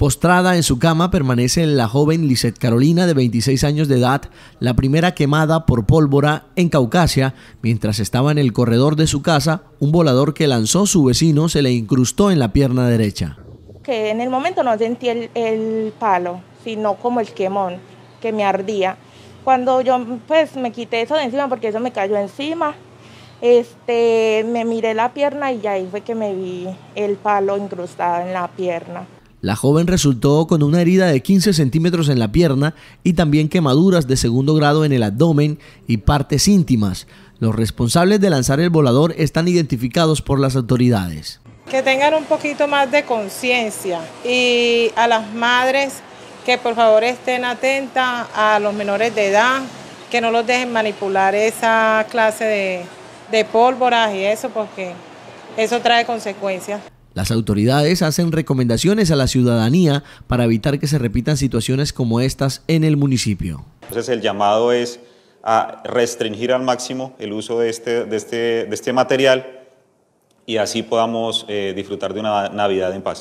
Postrada en su cama permanece la joven Lisette Carolina de 26 años de edad, la primera quemada por pólvora en Caucasia, mientras estaba en el corredor de su casa, un volador que lanzó su vecino se le incrustó en la pierna derecha. Que en el momento no sentí el, palo, sino como el quemón que me ardía. Cuando yo pues me quité eso de encima porque eso me cayó encima, este, me miré la pierna y ahí fue que me vi el palo incrustado en la pierna. La joven resultó con una herida de 15 centímetros en la pierna y también quemaduras de segundo grado en el abdomen y partes íntimas. Los responsables de lanzar el volador están identificados por las autoridades. Que tengan un poquito más de conciencia y a las madres que por favor estén atentas a los menores de edad, que no los dejen manipular esa clase de, pólvora y eso porque eso trae consecuencias. Las autoridades hacen recomendaciones a la ciudadanía para evitar que se repitan situaciones como estas en el municipio. Entonces el llamado es a restringir al máximo el uso de este, de este, este material y así podamos eh, disfrutar de una Navidad en paz.